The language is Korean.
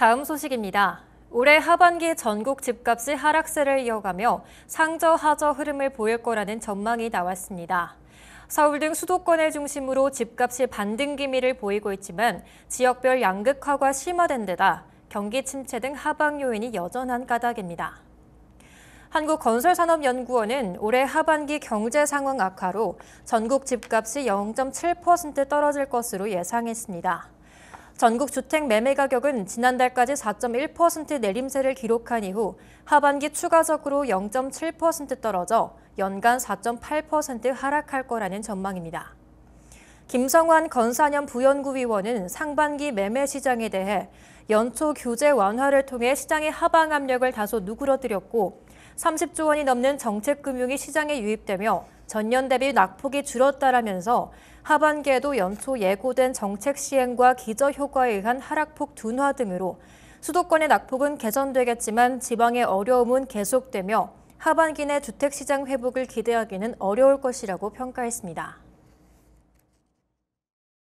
다음 소식입니다. 올해 하반기 전국 집값이 하락세를 이어가며 상저하저 흐름을 보일 거라는 전망이 나왔습니다. 서울 등 수도권을 중심으로 집값이 반등 기미를 보이고 있지만 지역별 양극화가 심화된 데다 경기 침체 등 하방 요인이 여전한 까닭입니다. 한국건설산업연구원은 올해 하반기 경제 상황 악화로 전국 집값이 0.7% 떨어질 것으로 예상했습니다. 전국 주택 매매 가격은 지난달까지 4.1% 내림세를 기록한 이후 하반기 추가적으로 0.7% 떨어져 연간 4.8% 하락할 거라는 전망입니다. 김성환 건산현 부연구의원은 상반기 매매 시장에 대해 연초 규제 완화를 통해 시장의 하방 압력을 다소 누그러뜨렸고 30조 원이 넘는 정책금융이 시장에 유입되며 전년 대비 낙폭이 줄었다라면서 하반기에도 연초 예고된 정책 시행과 기저 효과에 의한 하락폭 둔화 등으로 수도권의 낙폭은 개선되겠지만 지방의 어려움은 계속되며 하반기 내 주택시장 회복을 기대하기는 어려울 것이라고 평가했습니다.